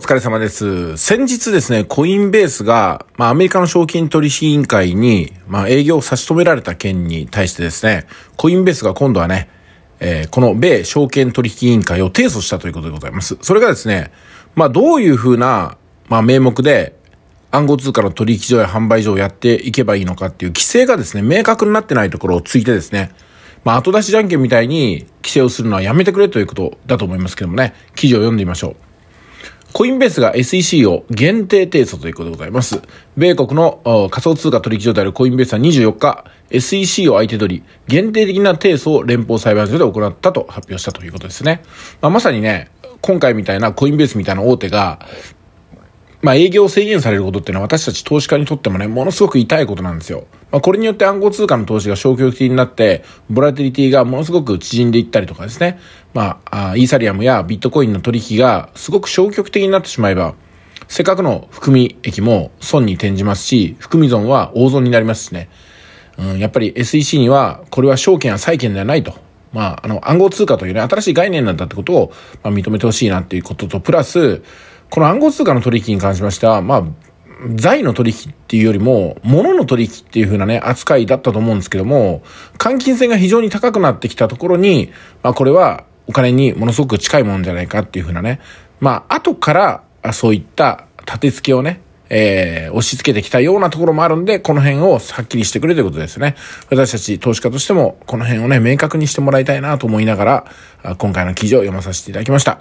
お疲れ様です。先日ですね、コインベースが、まあ、アメリカの証金取引委員会に、まあ、営業を差し止められた件に対してですね、コインベースが今度はね、えー、この米証券取引委員会を提訴したということでございます。それがですね、まあ、どういうふうな、まあ、名目で、暗号通貨の取引所や販売所をやっていけばいいのかっていう規制がですね、明確になってないところをついてですね、まあ、後出しじゃんけんみたいに規制をするのはやめてくれということだと思いますけどもね、記事を読んでみましょう。コインベースが SEC を限定提訴ということでございます。米国の仮想通貨取引所であるコインベースは24日、SEC を相手取り、限定的な提訴を連邦裁判所で行ったと発表したということですね。まあ、まさにね、今回みたいなコインベースみたいな大手が、まあ、営業を制限されることっていうのは私たち投資家にとってもね、ものすごく痛いことなんですよ。まあ、これによって暗号通貨の投資が消極的になって、ボラティリティがものすごく縮んでいったりとかですね。まあ、イーサリアムやビットコインの取引がすごく消極的になってしまえば、せっかくの含み益も損に転じますし、含み損は大損になりますしね。うん、やっぱり SEC には、これは証券や債券ではないと。まあ、あの、暗号通貨というね、新しい概念なんだってことを、まあ、認めてほしいなっていうことと、プラス、この暗号通貨の取引に関しましては、まあ、財の取引っていうよりも、物の取引っていう風なね、扱いだったと思うんですけども、換金性が非常に高くなってきたところに、まあ、これはお金にものすごく近いもんじゃないかっていう風なね、まあ、後から、そういった立て付けをね、えー、押し付けてきたようなところもあるんで、この辺をはっきりしてくれということですね。私たち投資家としても、この辺をね、明確にしてもらいたいなと思いながら、今回の記事を読まさせていただきました。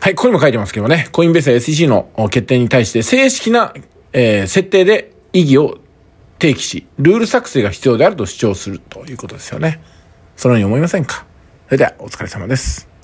はい、ここにも書いてますけどね、コインベース SEC の決定に対して正式な、えー、設定で意義を提起し、ルール作成が必要であると主張するということですよね。そのように思いませんかそれでは、お疲れ様です。